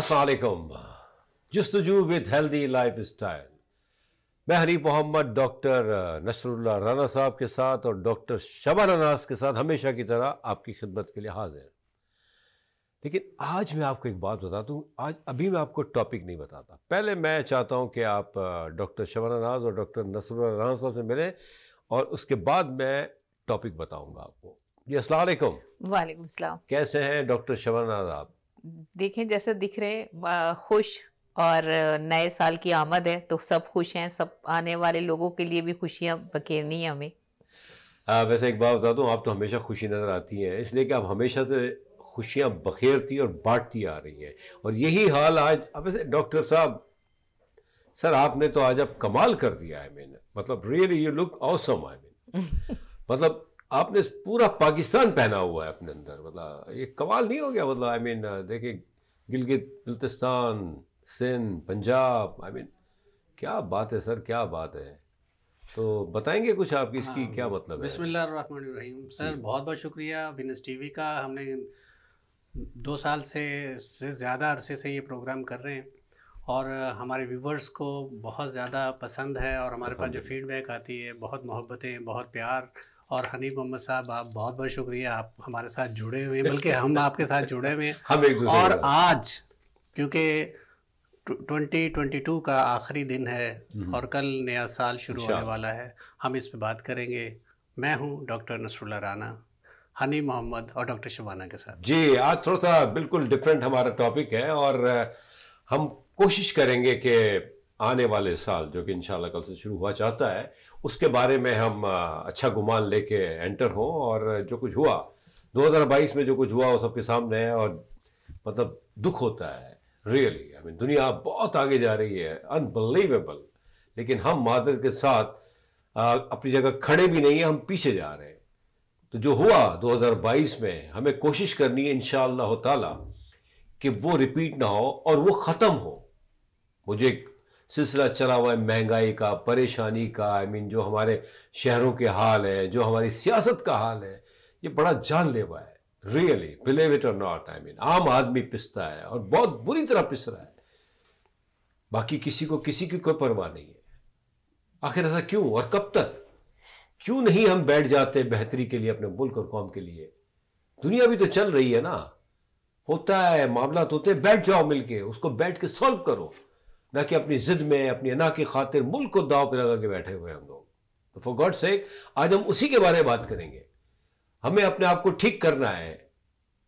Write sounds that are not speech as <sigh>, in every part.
असलकुम Justuju with healthy life style मैं Hanif Mohammad doctor Nasrullah Rana साहब के साथ और डॉक्टर शबा नाज के साथ हमेशा की तरह आपकी खिदमत के लिए हाजिर लेकिन आज मैं आपको एक बात बता दूँ आज अभी मैं आपको टॉपिक नहीं बताता पहले मैं चाहता हूँ कि आप डॉक्टर शबा नाज और डॉक्टर नसरुल्ला राना साहब से मिलें और उसके बाद मैं टॉपिक बताऊँगा आपको जी असल वाईक कैसे हैं डॉक्टर शबा नाज आप देखें जैसे दिख रहे खुश और नए साल की आमद है तो सब खुश हैं सब आने वाले लोगों के लिए भी खुशियाँ बखेरनी है हमें आ, वैसे एक बात बता दूँ आप तो हमेशा खुशी नज़र आती हैं इसलिए कि आप हमेशा से खुशियाँ बखेरती और बांटती आ रही हैं और यही हाल आज अब वैसे डॉक्टर साहब सर आपने तो आज अब कमाल कर दिया है मैंने मतलब really you look awesome I mean <laughs> मतलब आपने पूरा पाकिस्तान पहना हुआ है अपने अंदर मतलब ये कमाल नहीं हो गया मतलब I I mean mean, uh, देखिए Gilgit Baltistan Sindh Punjab I I mean mean, क्या बात है सर क्या बात है तो बताएंगे कुछ आप इसकी हाँ, क्या मतलब है बिस्मिल्लाहिर्रहमानिर्रहीम सर बहुत बहुत शुक्रिया विनस टीवी का हमने दो साल से से ज़्यादा अरसे से ये प्रोग्राम कर रहे हैं और हमारे व्यूवर्स को बहुत ज़्यादा पसंद है और हमारे पास जो फीडबैक आती है बहुत मोहब्बतें बहुत प्यार और हनीफ मोहम्मद साहब आप बहुत बहुत शुक्रिया आप हमारे साथ जुड़े हुए हैं बल्कि हम आपके साथ जुड़े हुए हैं और आज क्योंकि 2022 का आखिरी दिन है हम्म। और कल नया साल शुरू होने वाला है हम इस पर बात करेंगे मैं हूं डॉक्टर नसरुल्ला राना हनी मोहम्मद और डॉक्टर शबाना के साथ जी आज थोड़ा सा बिल्कुल डिफरेंट हमारा टॉपिक है और हम कोशिश करेंगे कि आने वाले साल जो कि इंशाल्लाह कल से शुरू हुआ चाहता है उसके बारे में हम अच्छा गुमान लेके एंटर हों और जो कुछ हुआ 2022 में जो कुछ हुआ वो सबके सामने है और मतलब दुख होता है रियली आई मीन दुनिया बहुत आगे जा रही है अनबिलीवेबल लेकिन हम माजर के साथ अपनी जगह खड़े भी नहीं है हम पीछे जा रहे हैं तो जो हुआ 2022 में हमें कोशिश करनी है इन ताला कि वो रिपीट ना हो और वो ख़त्म हो मुझे एक सिलसिला चला हुआ है महंगाई का परेशानी का आई I मीन mean, जो हमारे शहरों के हाल है जो हमारी सियासत का हाल है ये बड़ा जानलेवा है really believe it or not I mean आम आदमी पिसता है और बहुत बुरी तरह पिस रहा है बाकी किसी को किसी की कोई परवाह नहीं है आखिर ऐसा क्यों और कब तक क्यों नहीं हम बैठ जाते बेहतरी के लिए अपने मुल्क और कौम के लिए दुनिया भी तो चल रही है ना होता है मामला तो होते बैठ जाओ मिलके उसको बैठ के सॉल्व करो ना कि अपनी जिद में अपनी अना की खातिर मुल्क को दाव पर लगा के बैठे हुए हम लोग तो फॉर गॉड से आज हम उसी के बारे में बात करेंगे हमें अपने आप को ठीक करना है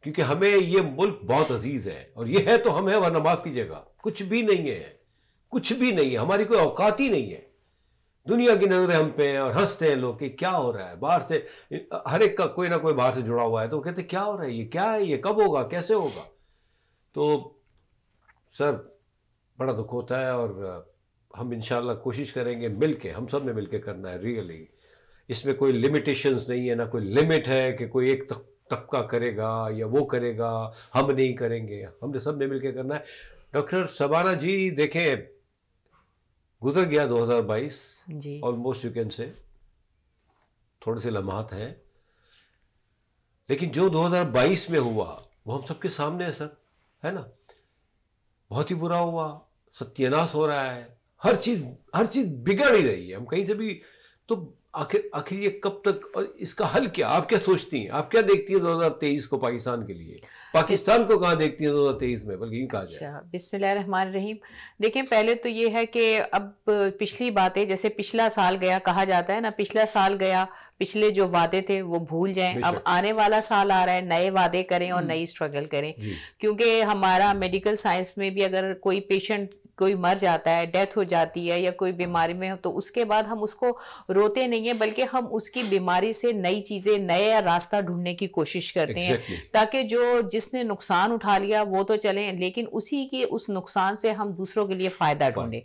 क्योंकि हमें ये मुल्क बहुत अजीज है और ये है तो हम है वरना माफ कीजिएगा कुछ भी नहीं है कुछ भी नहीं है हमारी कोई औकात ही नहीं है दुनिया की नजरें हम पे हैं और हंसते हैं लोग कि क्या हो रहा है बाहर से हर एक का कोई ना कोई बाहर से जुड़ा हुआ है तो कहते क्या हो रहा है ये क्या है ये कब होगा कैसे होगा तो सर बड़ा दुख होता है और हम इन कोशिश करेंगे मिल हम सब ने मिल करना है रियली इसमें कोई लिमिटेशंस नहीं है ना कोई लिमिट है कि कोई एक तबका करेगा या वो करेगा हम नहीं करेंगे हमने सब ने मिल करना है डॉक्टर सबाना जी देखें गुजर गया 2022 बाईस ऑलमोस्ट यू कैन से थोड़े से लम्हात हैं लेकिन जो 2022 में हुआ वो हम सबके सामने है सर है ना बहुत ही बुरा हुआ सत्यानाश हो रहा है हर चीज हर चीज बिगड़ ही रही है हम कहीं से भी तो आखिर आखिर ये कब तक और इसका हल क्या आप क्या सोचती हैं आप क्या देखती हैं 2023 को पाकिस्तान के लिए पाकिस्तान को कहाँ देखती हैं 2023 में बल्कि कहा अच्छा रहीम देखें पहले तो ये है कि अब पिछली बातें जैसे पिछला साल गया कहा जाता है ना पिछला साल गया पिछले जो वादे थे वो भूल जाएं अब आने वाला साल आ रहा है नए वादे करें और हम्म। नई स्ट्रगल करें क्योंकि हमारा मेडिकल साइंस में भी अगर कोई पेशेंट कोई मर जाता है डेथ हो जाती है या कोई बीमारी में हो तो उसके बाद हम उसको रोते नहीं है बल्कि हम उसकी बीमारी से नई चीज़ें नए रास्ता ढूंढने की कोशिश करते exactly. हैं ताकि जो जिसने नुकसान उठा लिया वो तो चले लेकिन उसी की उस नुकसान से हम दूसरों के लिए फ़ायदा ढूंढें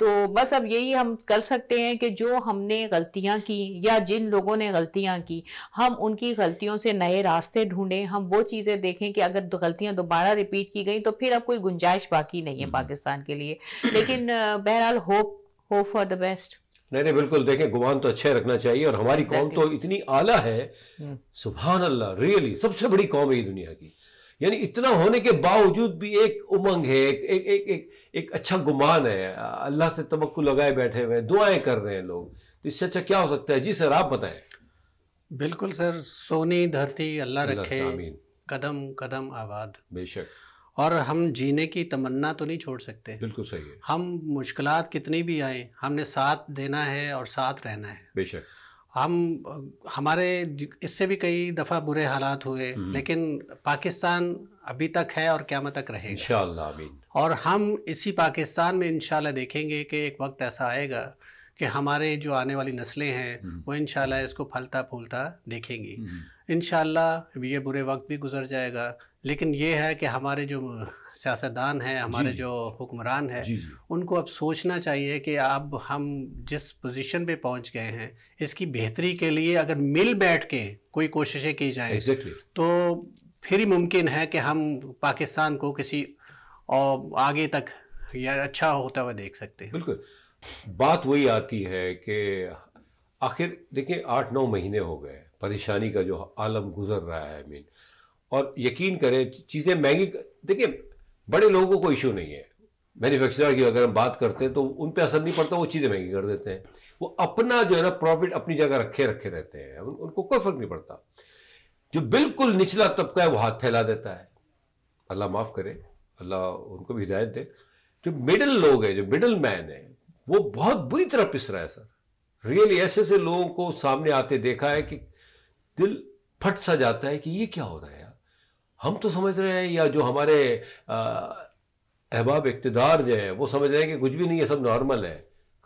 तो बस अब यही हम कर सकते हैं कि जो हमने गलतियाँ की या जिन लोगों ने गलतियाँ की हम उनकी गलतियों से नए रास्ते ढूंढें हम वो चीज़ें देखें कि अगर गलतियाँ दोबारा रिपीट की गई तो फिर अब कोई गुंजाइश बाकी नहीं है हम्म। पाकिस्तान की के लिए लेकिन बहरहाल hope hope for the best नहीं नहीं बिल्कुल देखें गुमान तो अच्छे रखना चाहिए और हमारी exactly. कौम तो इतनी आला है हम्म। सुबहान अल्लाह रियली सबसे बड़ी कौम है दुनिया की यानी इतना होने के बावजूद भी एक उमंग है एक एक एक एक, एक अच्छा गुमान है अल्लाह से तबक् लगाए बैठे हुए दुआएं कर रहे हैं लोग तो इससे अच्छा क्या हो सकता है जी सर आप बताएं बिल्कुल सर सोनी धरती अल्लाह रखे कदम कदम आबाद बेशक और हम जीने की तमन्ना तो नहीं छोड़ सकते बिल्कुल सही है हम मुश्किल कितनी भी आए हमने साथ देना है और साथ रहना है बेशक हम हमारे इससे भी कई दफ़ा बुरे हालात हुए हम्म। लेकिन पाकिस्तान अभी तक है और क्या तक रहेगा और हम इसी पाकिस्तान में इनशाला देखेंगे कि एक वक्त ऐसा आएगा कि हमारे जो आने वाली नस्लें हैं हम्म। वो इन इसको फलता फूलता देखेंगी हम्म। इन ये बुरे वक्त भी गुजर जाएगा लेकिन ये है कि हमारे जो सियासतदान हैं हमारे जो हुक्मरान हैं उनको अब सोचना चाहिए कि अब हम जिस पोजीशन पे पहुंच गए हैं इसकी बेहतरी के लिए अगर मिल बैठ के कोई कोशिशें की जाए exactly. तो फिर ही मुमकिन है कि हम पाकिस्तान को किसी और आगे तक या अच्छा होता हुआ देख सकते हैं बिल्कुल बात वही आती है कि आखिर देखिए आठ नौ महीने हो गए परेशानी का जो आलम गुजर रहा है मीन और यकीन करें चीज़ें महंगी देखिए बड़े लोगों को कोई इशू नहीं है मैन्युफैक्चरर की अगर हम बात करते हैं तो उन पर असर नहीं पड़ता वो चीज़ें महंगी कर देते हैं वो अपना जो है ना प्रॉफिट अपनी जगह रखे रखे रहते हैं उन, उनको कोई फर्क नहीं पड़ता जो बिल्कुल निचला तबका है वो हाथ फैला देता है अल्लाह माफ़ करे अल्लाह उनको भी हिदायत दे जो मिडल लोग हैं जो मिडल मैन है वो बहुत बुरी तरह पिस रहा है सर रियली ऐसे ऐसे लोगों को सामने आते देखा है कि दिल फट सा जाता है कि ये क्या हो रहा है हम तो समझ रहे हैं या जो हमारे अहबाब इकतदार जो है वो समझ रहे हैं कि कुछ भी नहीं है सब नॉर्मल है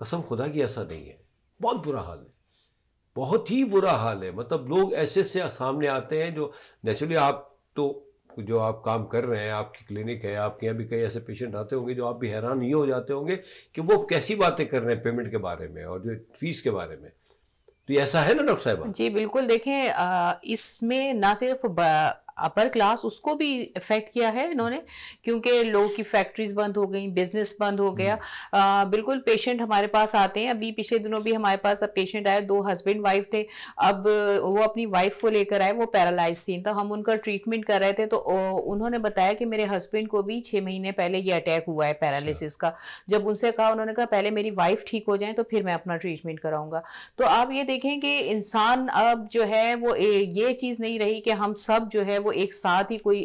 कसम खुदा की ऐसा नहीं है बहुत बुरा हाल है बहुत ही बुरा हाल है मतलब लोग ऐसे से सामने आते हैं जो नेचुरली आप तो जो आप काम कर रहे हैं आपकी क्लिनिक है आपके यहाँ भी कई ऐसे पेशेंट आते होंगे जो आप भी हैरान ये हो जाते होंगे कि वो कैसी बातें कर रहे हैं पेमेंट के बारे में और जो फीस के बारे में तो ऐसा है ना डॉक्टर साहब जी बिल्कुल देखें इसमें ना सिर्फ अपर क्लास उसको भी इफ़ेक्ट किया है इन्होंने क्योंकि लोगों की फैक्ट्रीज़ बंद हो गई बिज़नेस बंद हो गया हम्म। आ, बिल्कुल पेशेंट हमारे पास आते हैं अभी पिछले दिनों भी हमारे पास अब पेशेंट आया दो हस्बैंड वाइफ थे अब वो अपनी वाइफ को लेकर आए वो पैरालाइज थी तो हम उनका ट्रीटमेंट कर रहे थे तो उन्होंने बताया कि मेरे हस्बैंड को भी छः महीने पहले ये अटैक हुआ है पैरालिसिस अच्छा। का जब उनसे कहा उन्होंने कहा पहले मेरी वाइफ ठीक हो जाए तो फिर मैं अपना ट्रीटमेंट कराऊंगा तो आप ये देखें कि इंसान अब जो है वो ये चीज़ नहीं रही कि हम सब जो है वो एक साथ ही कोई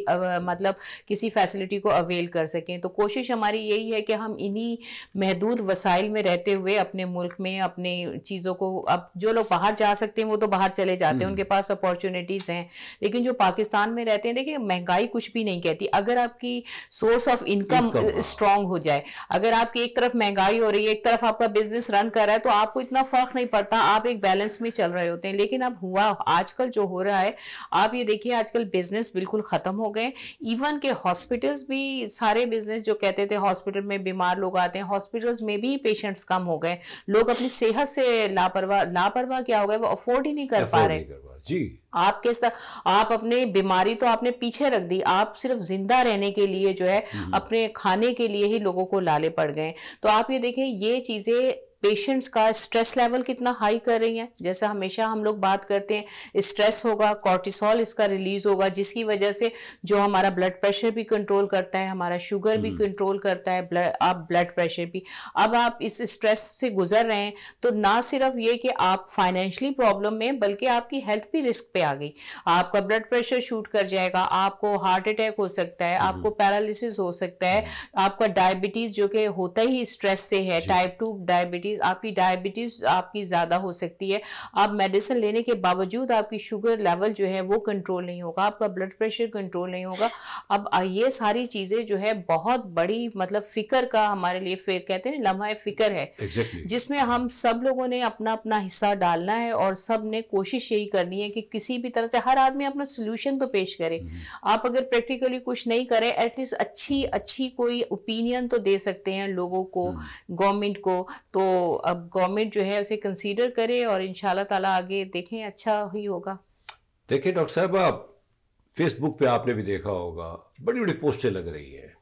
मतलब किसी फैसिलिटी को अवेल कर सकें तो कोशिश हमारी यही है कि हम इन्हीं महदूद वसाइल में रहते हुए अपने मुल्क में अपने चीज़ों को अब जो लोग बाहर जा सकते हैं वो तो बाहर चले जाते हैं हम्म। उनके पास अपॉर्चुनिटीज़ हैं लेकिन जो पाकिस्तान में रहते हैं देखिए महंगाई कुछ भी नहीं कहती अगर आपकी सोर्स ऑफ इनकम स्ट्रांग हो जाए अगर आपकी एक तरफ महंगाई हो रही है एक तरफ आपका बिजनेस रन कर रहा है तो आपको इतना फर्क नहीं पड़ता आप एक बैलेंस में चल रहे होते हैं लेकिन अब हुआ आजकल जो हो रहा है आप ये देखिए आजकल बिजनेस बिजनेस बिल्कुल ख़त्म हो गए इवन के हॉस्पिटल्स भी सारे बिजनेस जो कहते थे हॉस्पिटल में बीमार लोग आते हैं हॉस्पिटल्स में भी पेशेंट्स कम हो गए लोग अपनी सेहत से लापरवाह लापरवाह क्या हो गए वो अफोर्ड ही नहीं कर पा रहे जी आपके साथ आप अपने बीमारी तो आपने पीछे रख दी आप सिर्फ जिंदा रहने के लिए जो है हम्म। अपने खाने के लिए ही लोगों को लाले पड़ गए तो आप ये देखें ये चीज़ें पेशेंट्स का स्ट्रेस लेवल कितना हाई कर रही हैं जैसा हमेशा हम लोग बात करते हैं स्ट्रेस होगा कॉर्टिसॉल इसका रिलीज होगा जिसकी वजह से जो हमारा ब्लड प्रेशर भी कंट्रोल करता है हमारा शुगर भी कंट्रोल हम्म। करता है आप ब्लड प्रेशर भी अब आप इस स्ट्रेस से गुजर रहे हैं तो ना सिर्फ ये कि आप फाइनेंशली प्रॉब्लम में बल्कि आपकी हेल्थ भी रिस्क पे आ गई आपका ब्लड प्रेशर शूट कर जाएगा आपको हार्ट अटैक हो सकता है आपको पैरालिसिस हम्म। हो सकता है हम्म। आपका डायबिटीज जो कि होता ही स्ट्रेस से है टाइप टू डायबिटीज डायबिटीज आपकी डायबिटीज़ आपकी ज़्यादा हो सकती है आप मेडिसिन लेने के बावजूद आपकी शुगर लेवल जो है वो कंट्रोल नहीं होगा आपका ब्लड प्रेशर कंट्रोल नहीं होगा अब ये सारी चीज़ें जो है बहुत बड़ी मतलब फिकर का हमारे लिए कहते हैं लम्हा फिकर है exactly. जिसमें हम सब लोगों ने अपना अपना हिस्सा डालना है और सब ने कोशिश यही करनी है कि किसी भी तरह से हर आदमी अपना सोल्यूशन तो पेश करे हम्म। आप अगर प्रैक्टिकली कुछ नहीं करें एटलीस्ट अच्छी अच्छी कोई ओपिनियन तो दे सकते हैं लोगों को गवर्नमेंट हम्म। को तो अब गवर्नमेंट जो है उसे कंसीडर करे और इन ताला आगे देखें अच्छा ही होगा देखिए डॉक्टर साहब आप फेसबुक पे आपने भी देखा होगा बड़ी बड़ी पोस्टें लग रही है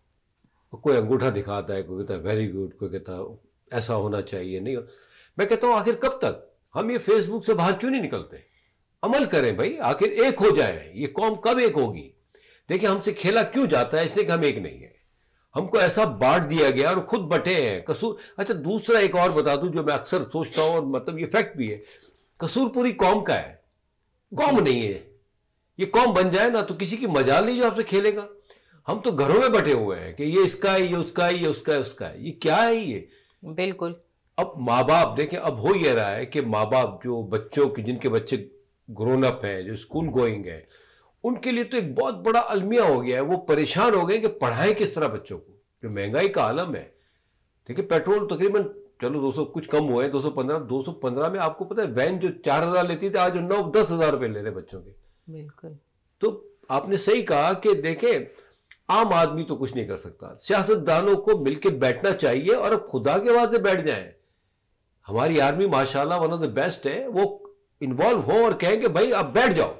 कोई अंगूठा दिखाता है कोई कहता है वेरी गुड कोई कहता है ऐसा होना चाहिए नहीं मैं कहता हूँ आखिर कब तक हम ये फेसबुक से बाहर क्यों नहीं निकलते अमल करें भाई आखिर एक हो जाए ये कौम कब एक होगी देखिए हमसे खेला क्यों जाता है इसलिए कि हम एक नहीं है हमको ऐसा बांट दिया गया और खुद बटे हैं कसूर अच्छा दूसरा एक और बता दूं जो मैं अक्सर सोचता हूं और मतलब ये फैक्ट भी है कसूर पूरी कौम का है कौम नहीं है ये कौम बन जाए ना तो किसी की मजा नहीं जो आपसे खेलेगा हम तो घरों में बटे हुए हैं कि ये इसका है ये उसका है ये उसका है उसका है ये क्या है ये बिल्कुल अब माँ बाप देखें अब हो यह रहा है कि माँ बाप जो बच्चों की जिनके बच्चे ग्रोन अप हैं जो स्कूल गोइंग है उनके लिए तो एक बहुत बड़ा अलमिया हो गया है वो परेशान हो गए कि पढ़ाएं किस तरह बच्चों को जो महंगाई का आलम है देखिए पेट्रोल तकरीबन चलो 200 कुछ कम हुए 215 215 में आपको पता है वैन जो चार हजार लेती थी आज नौ दस हजार रुपये ले रहे बच्चों के बिल्कुल तो आपने सही कहा कि देखें आम आदमी तो कुछ नहीं कर सकता सियासतदानों को मिलकर बैठना चाहिए और अब खुदा के वास्ते बैठ जाए हमारी आर्मी माशाल्लाह वन ऑफ द बेस्ट है वो इन्वॉल्व हो और कहें कि भाई आप बैठ जाओ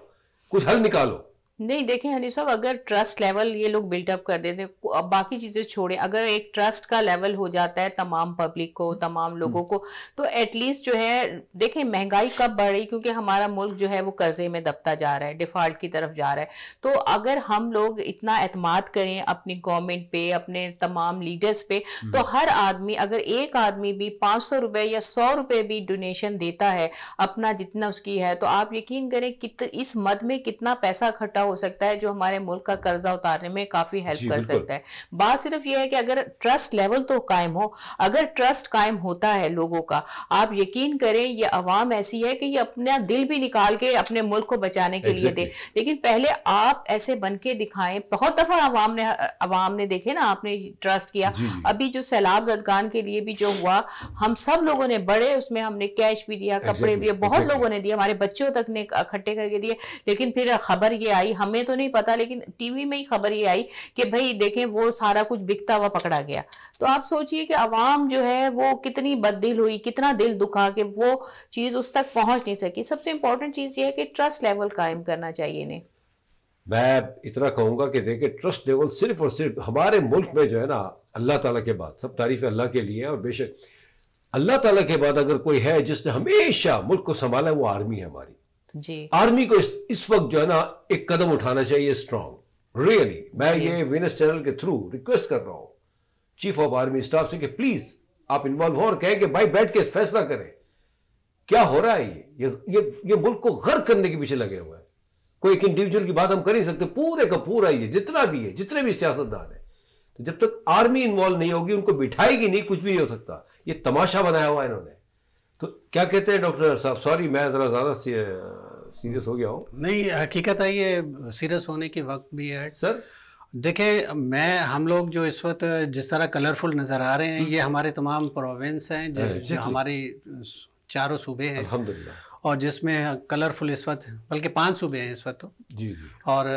कुछ हल निकालो नहीं देखें हनी साहब अगर ट्रस्ट लेवल ये लोग बिल्टअप कर देते अब बाकी चीज़ें छोड़ें अगर एक ट्रस्ट का लेवल हो जाता है तमाम पब्लिक को तमाम लोगों को तो एटलीस्ट जो है देखें महंगाई कब बढ़ रही क्योंकि हमारा मुल्क जो है वो कर्जे में दबता जा रहा है डिफ़ॉल्ट की तरफ जा रहा है तो अगर हम लोग इतना अतमाद करें अपनी गवर्नमेंट पे अपने तमाम लीडर्स पे हम्म। तो हर आदमी अगर एक आदमी भी पाँच सौ रुपये या सौ रुपये भी डोनेशन देता है अपना जितना उसकी है तो आप यकीन करें कित इस मद में कितना पैसा इकट्ठा हो सकता है जो हमारे मुल्क का कर्जा उतारने में काफी हेल्प कर सकता है बात सिर्फ यह है कि अगर ट्रस्ट लेवल तो कायम हो अगर ट्रस्ट कायम होता है लोगों का आप यकीन करें ये अवाम ऐसी है कि ये अपना दिल भी निकाल के अपने मुल्क को बचाने के लिए दे लेकिन पहले आप ऐसे बन के दिखाएं बहुत दफा अवाम ने अवाम ने देखे ना आपने ट्रस्ट किया अभी जो सैलाब जदगान के लिए भी जो हुआ हम सब लोगों ने बड़े उसमें हमने कैश भी दिया कपड़े भी बहुत लोगों ने दिए हमारे बच्चों तक ने इकट्ठे करके दिए लेकिन फिर खबर ये आई हमें तो नहीं पता लेकिन टीवी में ही खबर ये आई कि भाई देखें वो सारा कुछ बिकता हुआ पकड़ा गया तो आप सोचिए कि आवाम जो है वो कितनी बददिल हुई कितना दिल दुखा कि वो चीज़ उस तक पहुंच नहीं सकी सबसे इंपॉर्टेंट चीज़ ये है कि ट्रस्ट लेवल कायम करना चाहिए इन्हें मैं इतना कहूंगा कि देखिए ट्रस्ट लेवल सिर्फ और सिर्फ हमारे मुल्क में जो है ना अल्लाह ताला के बाद सब तारीफ अल्लाह के लिए और बेशक अल्लाह ताला के बाद अगर कोई है जिसने हमेशा मुल्क को संभाला है वो आर्मी है हमारी जी आर्मी को इस, इस वक्त जो है ना एक कदम उठाना चाहिए स्ट्रांग रियली मैं ये विनस चैनल के थ्रू रिक्वेस्ट कर रहा हूं चीफ ऑफ आर्मी स्टाफ से कि प्लीज आप इन्वॉल्व हो और कहें कि भाई बैठ के फैसला करें क्या हो रहा है ये ये ये, मुल्क को गर्क करने के पीछे लगे हुए हैं कोई एक इंडिविजुअल की बात हम कर ही सकते पूरे का पूरा ये जितना भी है जितने भी सियासतदान है तो जब तक आर्मी इन्वॉल्व नहीं होगी उनको बिठाएगी नहीं कुछ भी नहीं हो सकता ये तमाशा बनाया हुआ है इन्होंने तो क्या कहते हैं डॉक्टर साहब सॉरी मैं ज़रा ज़्यादा सीरियस हो गया हूँ नहीं हकीकत है ये सीरियस होने की वक्त भी है सर देखे मैं हम लोग जो इस वक्त जिस तरह कलरफुल नज़र आ रहे हैं हम्म। ये हमारे तमाम प्रोविंस हैं जो, हाँ, हमारे चारों सूबे हैं और जिसमें कलरफुल इस वक्त बल्कि पांच सूबे हैं इस वक्त तो जी, और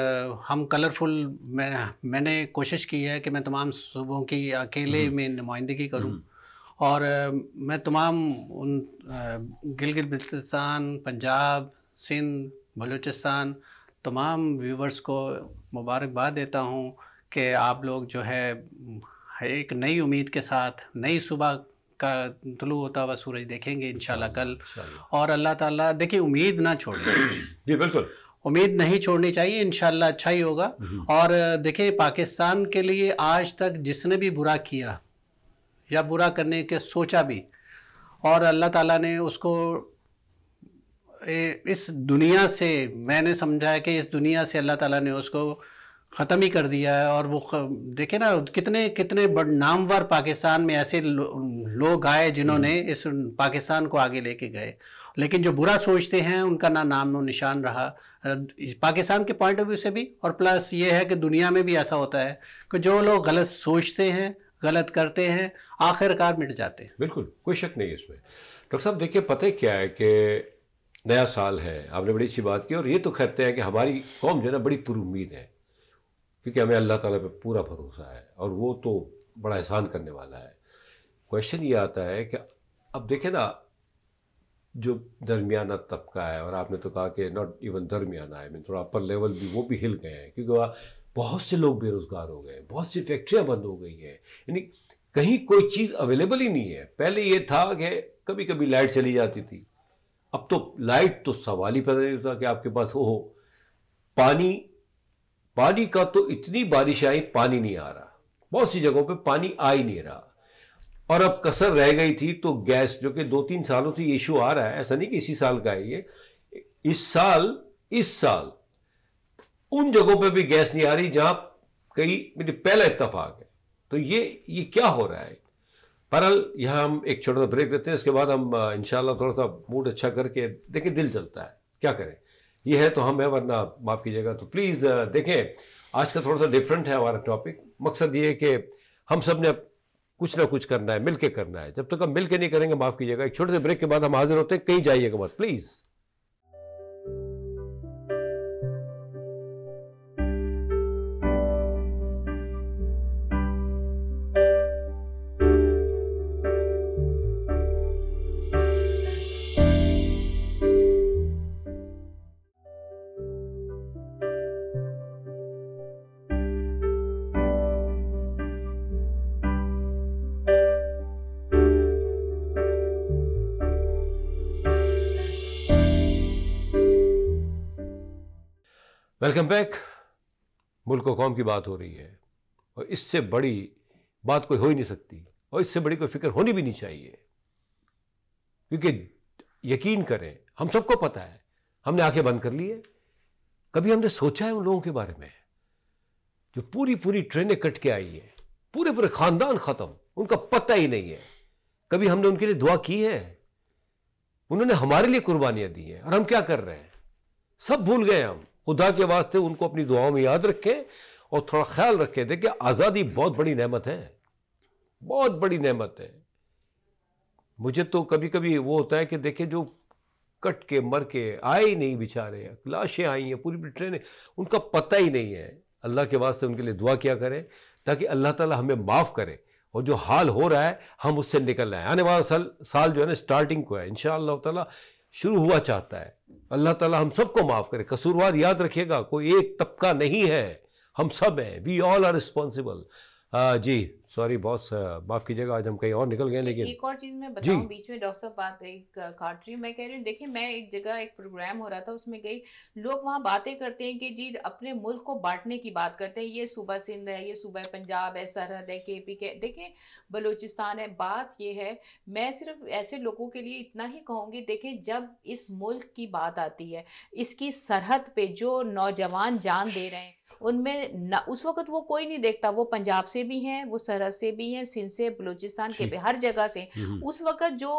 हम कलरफुल मैं मैंने कोशिश की है कि मैं तमाम सूबों की अकेले हम्म। में नुमाइंदगी करूं हम्म। और मैं तमाम उन गिलगित बल्तिस्तान पंजाब सिंध बलूचिस्तान तमाम व्यूवर्स को मुबारकबाद देता हूँ कि आप लोग जो है एक नई उम्मीद के साथ नई सुबह का तुलू होता हुआ सूरज देखेंगे इन कल और अल्लाह ताला देखिए उम्मीद ना छोड़ <clears throat> जी बिल्कुल उम्मीद नहीं छोड़नी चाहिए इन अच्छा ही होगा हम्म। और देखिए पाकिस्तान के लिए आज तक जिसने भी बुरा किया या बुरा करने के सोचा भी और अल्लाह ताला ने उसको इस दुनिया से मैंने समझा है कि इस दुनिया से अल्लाह ताला ने उसको ख़त्म ही कर दिया है और वो देखे ना कितने कितने बड़ नामवर पाकिस्तान में ऐसे लो, लोग आए जिन्होंने हम्म। इस पाकिस्तान को आगे लेके गए लेकिन जो बुरा सोचते हैं उनका ना नाम निशान रहा पाकिस्तान के पॉइंट ऑफ व्यू से भी और प्लस ये है कि दुनिया में भी ऐसा होता है कि जो लोग गलत सोचते हैं गलत करते हैं आखिरकार मिट जाते हैं बिल्कुल कोई शक नहीं है इसमें डॉक्टर साहब देखिए पता है क्या है कि नया साल है आपने बड़ी अच्छी बात की और ये तो कहते हैं कि हमारी कौम जो है ना बड़ी पुरुद है क्योंकि हमें अल्लाह ताला पे पूरा भरोसा है और वो तो बड़ा एहसान करने वाला है क्वेश्चन ये आता है कि अब देखें ना जो दरमियाना तबका है और आपने तो कहा कि नॉट इवन दरमियाना आई मीन थोड़ा अपर लेवल भी वो भी हिल गए हैं क्योंकि वह बहुत से लोग बेरोजगार हो गए बहुत सी फैक्ट्रियां बंद हो गई हैं यानी कहीं कोई चीज़ अवेलेबल ही नहीं है पहले ये था कि कभी कभी लाइट चली जाती थी अब तो लाइट तो सवाल ही पता नहीं होता कि आपके पास हो पानी पानी का तो इतनी बारिश आई पानी नहीं आ रहा बहुत सी जगहों पे पानी आ ही नहीं रहा और अब कसर रह गई थी तो गैस जो कि दो तीन सालों से ये इशू आ रहा है ऐसा नहीं कि इसी साल का है ये इस साल इस साल उन जगहों पर भी गैस नहीं आ रही जहां कई मेरी पहला इतफाक है तो ये ये क्या हो रहा है परल यहाँ हम एक छोटा सा ब्रेक लेते हैं इसके बाद हम इंशाल्लाह थोड़ा सा मूड अच्छा करके देखें दिल चलता है क्या करें ये है तो हम है वरना माफ़ कीजिएगा तो प्लीज़ देखें आज का थोड़ा सा डिफरेंट है हमारा टॉपिक मकसद ये है कि हम सब ने कुछ ना कुछ करना है मिलके करना है जब तक तो हम मिलके नहीं करेंगे माफ़ कीजिएगा एक छोटे से ब्रेक के बाद हम हाजिर होते हैं कहीं जाइएगा मत प्लीज़ वेलकम बैक मुल्क और कौम की बात हो रही है और इससे बड़ी बात कोई हो ही नहीं सकती और इससे बड़ी कोई फिक्र होनी भी नहीं चाहिए क्योंकि यकीन करें हम सबको पता है हमने आंखें बंद कर ली है कभी हमने सोचा है उन लोगों के बारे में जो पूरी पूरी ट्रेनें कट के आई है पूरे पूरे खानदान ख़त्म उनका पता ही नहीं है कभी हमने उनके लिए दुआ की है उन्होंने हमारे लिए कुर्बानियां दी हैं और हम क्या कर रहे हैं सब भूल गए हम खुदा के वास्ते उनको अपनी दुआओं में याद रखें और थोड़ा ख्याल रखें देखिए आज़ादी बहुत बड़ी नेमत है बहुत बड़ी नेमत है मुझे तो कभी कभी वो होता है कि देखें जो कट के मर के आए ही नहीं बेचारे लाशें आई हैं पूरी ट्रेन उनका पता ही नहीं है अल्लाह के वास्ते उनके लिए दुआ क्या करें ताकि अल्लाह ताला हमें माफ़ करे और जो हाल हो रहा है हम उससे निकल रहे हैं आने वाला साल साल जो है ना स्टार्टिंग को है इन शुरू हुआ चाहता है अल्लाह ताला हम सबको माफ़ करे कसूरवार याद रखिएगा कोई एक तबका नहीं है हम सब हैं we all are responsible ji sorry boss माफ़ कीजिएगा आज हम कहीं और निकल गए अच्छा, लेकिन एक और चीज़ मैं बताऊं बीच में डॉक्टर साहब बात एक काट रही मैं कह रही हूँ देखिए मैं एक जगह एक प्रोग्राम हो रहा था उसमें गई लोग वहाँ बातें करते हैं कि जी अपने मुल्क को बांटने की बात करते हैं ये सूबा सिंध है ये सूबा पंजाब है सरहद है के पी के देखें बलोचिस्तान है बात ये है मैं सिर्फ ऐसे लोगों के लिए इतना ही कहूँगी देखें जब इस मुल्क की बात आती है इसकी सरहद पे जो नौजवान जान दे रहे हैं उनमें न, उस वक्त वो कोई नहीं देखता वो पंजाब से भी हैं वो सरहद से भी हैं सिंध से बलूचिस्तान के हर जगह से उस वक्त जो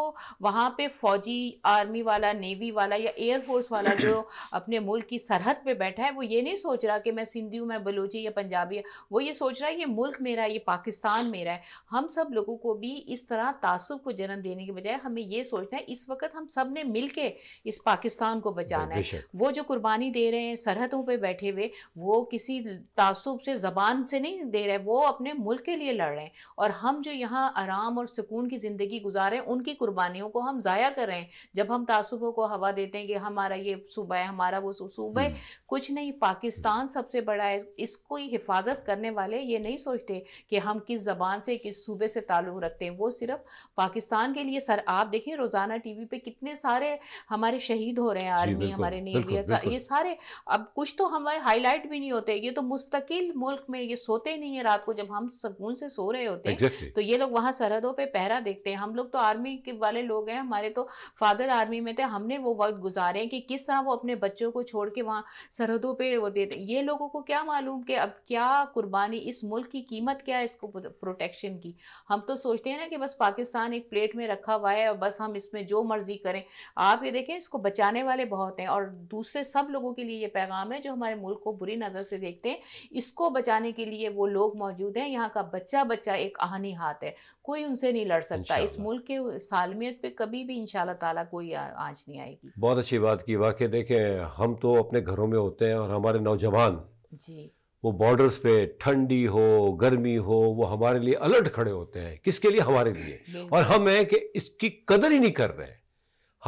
वहाँ पे फौजी आर्मी वाला नेवी वाला या एयरफोर्स वाला जो <clears throat> अपने मुल्क की सरहद पे बैठा है वो ये नहीं सोच रहा कि मैं सिंधी हूँ मैं बलूची या पंजाबी वो ये सोच रहा है ये मुल्क मेरा है ये पाकिस्तान मेरा है हम सब लोगों को भी इस तरह तासुब को जन्म देने के बजाय हमें ये सोचना है इस वक्त हम सब ने मिल के इस पाकिस्तान को बचाना है वो जो कुर्बानी दे रहे हैं सरहदों पर बैठे हुए वो किसी किसी तासुब से ज़बान से नहीं दे रहे वो अपने मुल्क के लिए लड़ रहे हैं और हम जो यहाँ आराम और सुकून की ज़िंदगी गुजार रहे हैं उनकी कुर्बानियों को हम ज़ाया कर रहे हैं जब हम तासुबों को हवा देते हैं कि हमारा ये सूबा है हमारा वो सूबा है हम्म। कुछ नहीं पाकिस्तान सबसे बड़ा है इसको ही हिफाजत करने वाले ये नहीं सोचते कि हम किस ज़बान से किस सूबे से ताल्लुक़ रखते हैं वो सिर्फ पाकिस्तान के लिए सर आप देखिए रोज़ाना टी वी पर कितने सारे हमारे शहीद हो रहे हैं आर्मी हमारे नेवी ये सारे अब कुछ तो हमारे हाईलाइट भी नहीं होते ये तो मुस्तकिल मुल्क में ये सोते नहीं है रात को जब हम सुकून से सो रहे होते हैं exactly. तो ये लोग वहाँ सरहदों पर पहरा देखते हैं हम लोग तो आर्मी के वाले लोग हैं हमारे तो फादर आर्मी में थे हमने वो वक्त गुजारे हैं कि किस तरह वो अपने बच्चों को छोड़ के वहाँ सरहदों पर वो देते ये लोगों को क्या मालूम कि अब क्या कुर्बानी इस मुल्क की कीमत क्या है इसको प्रोटेक्शन की हम तो सोचते हैं ना कि बस पाकिस्तान एक प्लेट में रखा हुआ है और बस हम इसमें जो मर्जी करें आप ये देखें इसको बचाने वाले बहुत हैं और दूसरे सब लोगों के लिए ये पैगाम है जो हमारे मुल्क को बुरी नज़र से देखते हैं इसको बचाने के लिए वो लोग मौजूद हैं यहाँ का बच्चा बच्चा एक आहनी हाथ है कोई उनसे नहीं लड़ सकता इस मुल्क के सालमियत पर कभी भी इन ताला कोई आँच नहीं आएगी बहुत अच्छी बात की वाकई देखें हम तो अपने घरों में होते हैं और हमारे नौजवान जी वो बॉर्डर्स पे ठंडी हो गर्मी हो वो हमारे लिए अलर्ट खड़े होते हैं किसके लिए हमारे लिए और हम हैं कि इसकी कदर ही नहीं कर रहे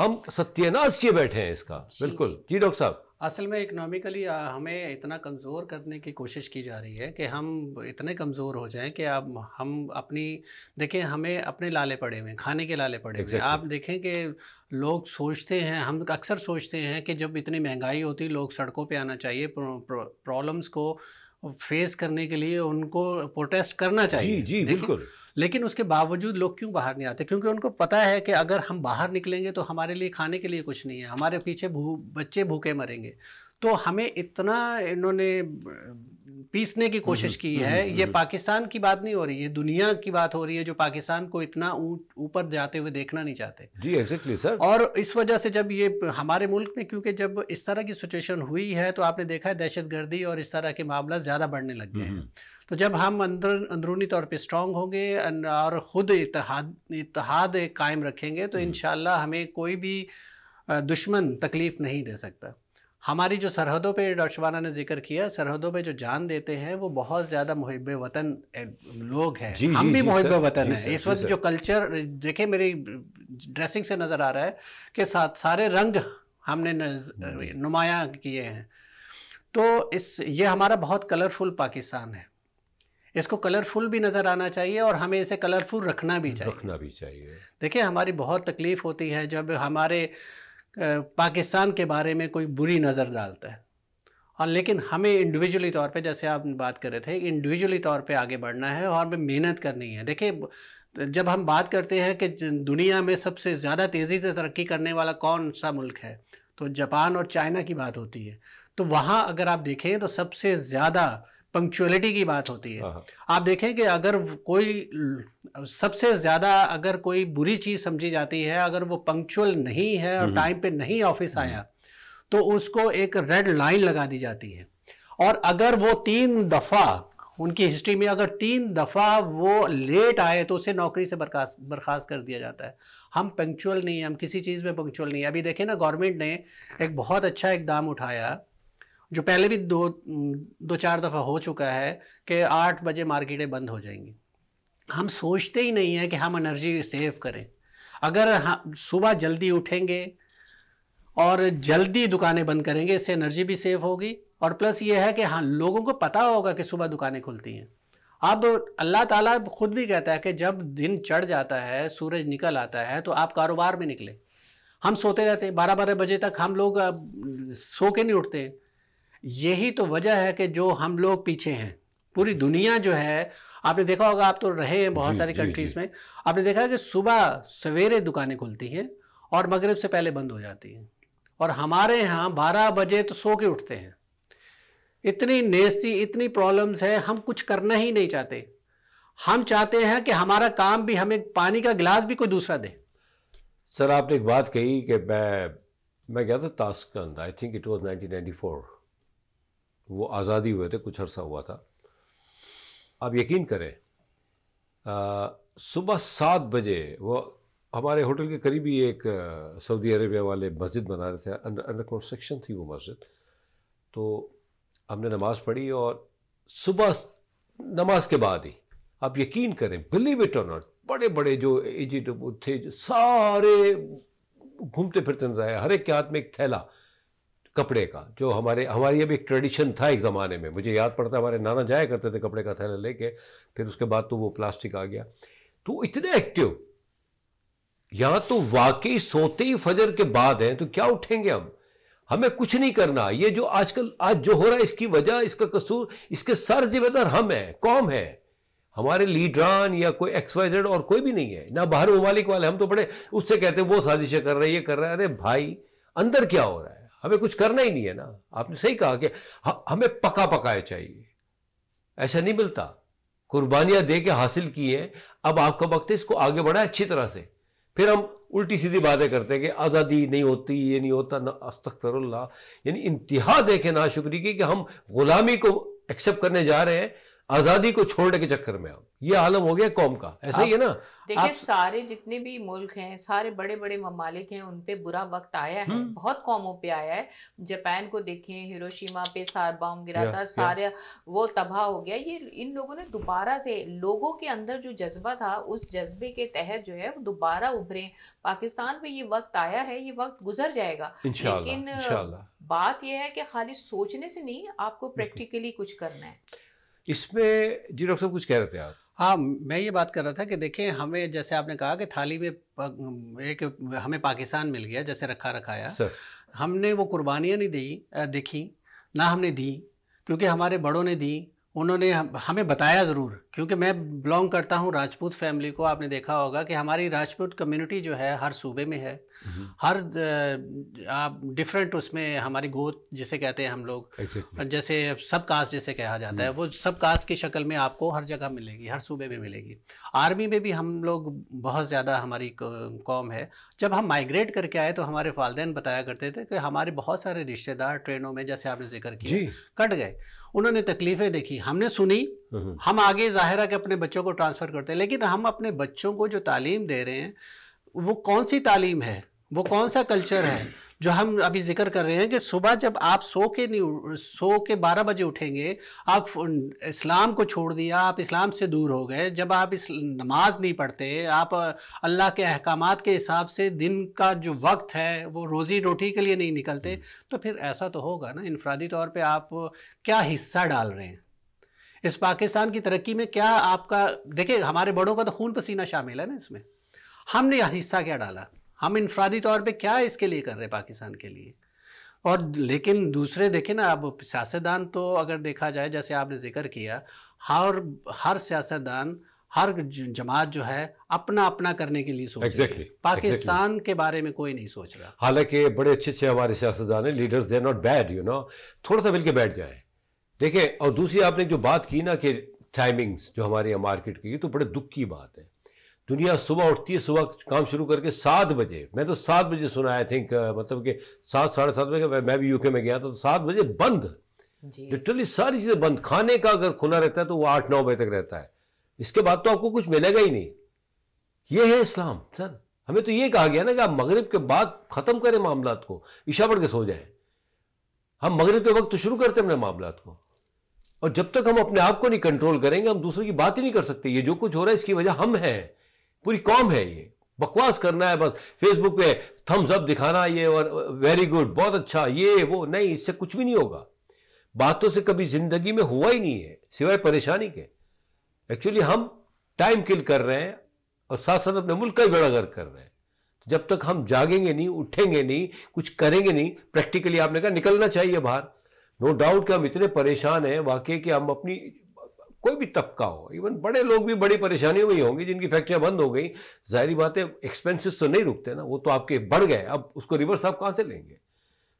हम सत्यानाश किए बैठे हैं इसका बिल्कुल जी डॉक्टर साहब असल में इकनॉमिकली हमें इतना कमज़ोर करने की कोशिश की जा रही है कि हम इतने कमज़ोर हो जाएं कि आप हम अपनी देखें हमें अपने लाले पड़े हुए खाने के लाले पड़े हुए exactly. आप देखें कि लोग सोचते हैं हम अक्सर सोचते हैं कि जब इतनी महंगाई होती लोग सड़कों पे आना चाहिए प्रॉब्लम्स को फेस करने के लिए उनको प्रोटेस्ट करना चाहिए जी जी बिल्कुल लेकिन उसके बावजूद लोग क्यों बाहर नहीं आते क्योंकि उनको पता है कि अगर हम बाहर निकलेंगे तो हमारे लिए खाने के लिए कुछ नहीं है हमारे पीछे भू बच्चे भूखे मरेंगे तो हमें इतना इन्होंने पीसने की कोशिश हम्म, की हम्म, है ये हम्म। पाकिस्तान की बात नहीं हो रही है दुनिया की बात हो रही है जो पाकिस्तान को इतना ऊपर जाते हुए देखना नहीं चाहते जी एग्जैक्टली सर और इस वजह से जब ये हमारे मुल्क में क्योंकि जब इस तरह की सिचुएशन हुई है तो आपने देखा है दहशतगर्दी और इस तरह के मामला ज़्यादा बढ़ने लग गए हैं तो जब हम अंदर अंदरूनी तौर पे स्ट्रांग होंगे और ख़ुद इतिहाद इतिहाद कायम रखेंगे तो इन हमें कोई भी दुश्मन तकलीफ़ नहीं दे सकता हमारी जो सरहदों पे शबाना ने जिक्र किया सरहदों पे जो जान देते हैं वो बहुत ज़्यादा मुहब वतन लोग हैं हम जी, भी मुहब वतन हैं इस वक्त जो कल्चर देखे मेरी ड्रेसिंग से नज़र आ रहा है कि सारे रंग हमने नुमाया किए हैं तो इस ये हमारा बहुत कलरफुल पाकिस्तान है इसको कलरफुल भी नज़र आना चाहिए और हमें इसे कलरफुल रखना भी चाहिए रखना भी चाहिए देखिए हमारी बहुत तकलीफ़ होती है जब हमारे पाकिस्तान के बारे में कोई बुरी नज़र डालता है और लेकिन हमें इंडिविजुअली तौर पे जैसे आप बात कर रहे थे इंडिविजुअली तौर पे आगे बढ़ना है और हमें मेहनत करनी है देखिए जब हम बात करते हैं कि दुनिया में सबसे ज़्यादा तेज़ी से तरक्की करने वाला कौन सा मुल्क है तो जापान और चाइना की बात होती है तो वहाँ अगर आप देखें तो सबसे ज़्यादा पंक्चुअलिटी की बात होती है हाँ, हाँ। आप देखें कि अगर कोई सबसे ज़्यादा अगर कोई बुरी चीज़ समझी जाती है अगर वो पंक्चुअल नहीं है और टाइम हम्म, हम्म। पे नहीं ऑफिस हम्म। आया तो उसको एक रेड लाइन लगा दी जाती है और अगर वो तीन दफ़ा उनकी हिस्ट्री में अगर तीन दफ़ा वो लेट आए तो उसे नौकरी से बर्खास्त बर्खास्त कर दिया जाता है हम पंक्चुअल नहीं हम किसी चीज़ में पंक्चुअल नहीं अभी देखें ना गवर्नमेंट ने एक बहुत अच्छा एकदम उठाया जो पहले भी दो दो चार दफ़ा हो चुका है कि आठ बजे मार्केटें बंद हो जाएंगी हम सोचते ही नहीं है कि हम एनर्जी सेव करें अगर हम सुबह जल्दी उठेंगे और जल्दी दुकानें बंद करेंगे इससे एनर्जी भी सेव होगी और प्लस ये है कि हाँ लोगों को पता होगा कि सुबह दुकानें खुलती हैं अब अल्लाह ताला खुद भी कहता है कि जब दिन चढ़ जाता है सूरज निकल आता है तो आप कारोबार में निकले हम सोते रहते हैं बारह बारह बजे तक हम लोग सो के नहीं उठते हैं यही तो वजह है कि जो हम लोग पीछे हैं पूरी दुनिया जो है आपने देखा होगा आप तो रहे हैं बहुत सारी कंट्रीज में आपने देखा कि सुबह सवेरे दुकानें खुलती हैं और मगरब से पहले बंद हो जाती हैं और हमारे यहाँ बारह बजे तो सो के उठते हैं इतनी नेस्ती इतनी प्रॉब्लम्स है हम कुछ करना ही नहीं चाहते हम चाहते हैं कि हमारा काम भी हमें पानी का गिलास भी कोई दूसरा दे सर आपने एक बात कही कि मैं मैं गया था Tashkent I think it was वो आज़ादी हुए थे कुछ अरसा हुआ था आप यकीन करें सुबह सात बजे वो हमारे होटल के करीब ही एक सऊदी अरेबिया वाले मस्जिद बना रहे थे अंडर अंडर कंस्ट्रक्शन थी वो मस्जिद तो हमने नमाज़ पढ़ी और सुबह नमाज के बाद ही आप यकीन करें बिलीव इट और नॉट बड़े बड़े जो एजेंट थे जो सारे घूमते फिरते नजर आए हर एक के हाथ में एक थैला कपड़े का जो हमारे हमारी अभी एक ट्रेडिशन था एक ज़माने में मुझे याद पड़ता है हमारे नाना जाया करते थे कपड़े का थैला लेके फिर उसके बाद तो वो प्लास्टिक आ गया तो इतने एक्टिव या तो वाकई सोते ही फजर के बाद हैं तो क्या उठेंगे हम हमें कुछ नहीं करना ये जो आजकल आज जो हो रहा है इसकी वजह इसका कसूर इसके सर जिम्मेदार हम हैं कौम है हमारे लीडरान या कोई एक्सवाइजेड और कोई भी नहीं है ना बाहर ममालिक वाले हम तो बड़े उससे कहते हैं वो साजिशें कर रहे हैं ये कर रहे हैं अरे भाई अंदर क्या हो रहा है हमें कुछ करना ही नहीं है ना आपने सही कहा कि हमें पका पकाया चाहिए ऐसा नहीं मिलता कुर्बानियां दे के हासिल की हैं अब आपका वक्त है इसको आगे बढ़ाए अच्छी तरह से फिर हम उल्टी सीधी बातें करते हैं कि आज़ादी नहीं होती ये नहीं होता ना अस्तफरल्ला यानी इंतहा देखे ना शुक्री की कि हम गुलामी को एक्सेप्ट करने जा रहे हैं आजादी को छोड़ने के चक्कर में अब ये आलम हो गया कौम का ऐसा ही है ना देखिए सारे जितने भी मुल्क हैं सारे बड़े बड़े ममालिक हैं उन पे बुरा वक्त आया है हम्म। बहुत कौमों पे आया है जापान को देखें हिरोशिमा पे सार बॉम्ब गिरा था सारे वो तबाह हो गया ये इन लोगों ने दोबारा से लोगों के अंदर जो जज्बा था उस जज्बे के तहत जो है वो दोबारा उभरे पाकिस्तान में ये वक्त आया है ये वक्त गुजर जाएगा लेकिन बात यह है कि खाली सोचने से नहीं आपको प्रैक्टिकली कुछ करना है इस पर जी डॉक्टर साहब कुछ कह रहे थे आप हाँ मैं ये बात कर रहा था कि देखें हमें जैसे आपने कहा कि थाली में एक हमें पाकिस्तान मिल गया जैसे रखा रखाया हमने वो कुर्बानियाँ नहीं दी देखी ना हमने दी क्योंकि हमारे बड़ों ने दी उन्होंने हमें बताया ज़रूर क्योंकि मैं बिलोंग करता हूँ राजपूत फैमिली को आपने देखा होगा कि हमारी राजपूत कम्युनिटी जो है हर सूबे में है हम्म। हर आप डिफरेंट उसमें हमारी गोद जिसे कहते हैं हम लोग exactly. जैसे सब कास्ट जैसे कहा जाता है हम्म। वो सब कास्ट की शक्ल में आपको हर जगह मिलेगी हर सूबे में मिलेगी आर्मी में भी हम लोग बहुत ज़्यादा हमारी कौम है जब हम माइग्रेट करके आए तो हमारे वालदेन बताया करते थे कि हमारे बहुत सारे रिश्तेदार ट्रेनों में जैसे आपने जिक्र किया कट गए उन्होंने तकलीफें देखी हमने सुनी हम्म, हम्म। हम आगे ज़ाहिर है कि अपने बच्चों को ट्रांसफ़र करते हैं लेकिन हम अपने बच्चों को जो तालीम दे रहे हैं वो कौन सी तालीम है वो कौन सा कल्चर है जो हम अभी जिक्र कर रहे हैं कि सुबह जब आप सो के नहीं सो के बारह बजे उठेंगे आप इस्लाम को छोड़ दिया आप इस्लाम से दूर हो गए जब आप इस नमाज नहीं पढ़ते आप अल्लाह के अहकाम के हिसाब से दिन का जो वक्त है वो रोज़ी रोटी के लिए नहीं निकलते हम्म। तो फिर ऐसा तो होगा ना इनफरादी तौर पर आप क्या हिस्सा डाल रहे हैं इस पाकिस्तान की तरक्की में क्या आपका देखिए हमारे बड़ों का तो खून पसीना शामिल है ना इसमें हमने हिस्सा क्या डाला हम इनफरादी तौर पे क्या इसके लिए कर रहे हैं पाकिस्तान के लिए और लेकिन दूसरे देखें ना अब सियासतदान तो अगर देखा जाए जैसे आपने जिक्र किया हर हर सियासतदान हर जमात जो है अपना अपना करने के लिए सोच exactly. पाकिस्तान exactly. के बारे में कोई नहीं सोच रहा हालांकि बड़े अच्छे अच्छे हमारे सियासतदान हैं leaders they not bad you know थोड़ा सा मिलकर बैठ जाए देखें और दूसरी आपने जो बात की ना कि टाइमिंग्स जो हमारे यहाँ मार्केट की तो बड़े दुख की बात है दुनिया सुबह उठती है सुबह काम शुरू करके सात बजे मैं तो सात बजे सुना आई थिंक uh, मतलब कि सात साढ़े सात बजे मैं भी यूके में गया था तो सात बजे बंद लिटरली सारी चीज़ें बंद खाने का अगर खुला रहता है तो वो आठ नौ बजे तक रहता है इसके बाद तो आपको कुछ मिलेगा ही नहीं ये है इस्लाम सर हमें तो ये कहा गया ना कि आप मगरब के बाद ख़त्म करें मामला को ईशा पढ़ के सो जाए हम मगरब के वक्त तो शुरू करते हैं अपने मामला को और जब तक हम अपने आप को नहीं कंट्रोल करेंगे हम दूसरों की बात ही नहीं कर सकते ये जो कुछ हो रहा है इसकी वजह हम हैं पूरी कॉम है ये बकवास करना है बस फेसबुक पे थम्स अप दिखाना ये और वेरी गुड बहुत अच्छा ये वो नहीं इससे कुछ भी नहीं होगा बातों से कभी जिंदगी में हुआ ही नहीं है सिवाय परेशानी के एक्चुअली हम टाइम किल कर रहे हैं और साथ साथ अपने मुल्क का ही बेड़ा गर्क कर रहे हैं तो जब तक हम जागेंगे नहीं उठेंगे नहीं कुछ करेंगे नहीं प्रैक्टिकली आपने कहा निकलना चाहिए बाहर नो डाउट कि हम इतने परेशान हैं वाकई कि हम अपनी कोई भी तबका हो इवन बड़े लोग भी बड़ी परेशानियों में होंगे जिनकी फैक्ट्रियां बंद हो गई जाहिर बात है एक्सपेंसिस तो नहीं रुकते ना वो तो आपके बढ़ गए अब उसको रिवर्स आप कहाँ से लेंगे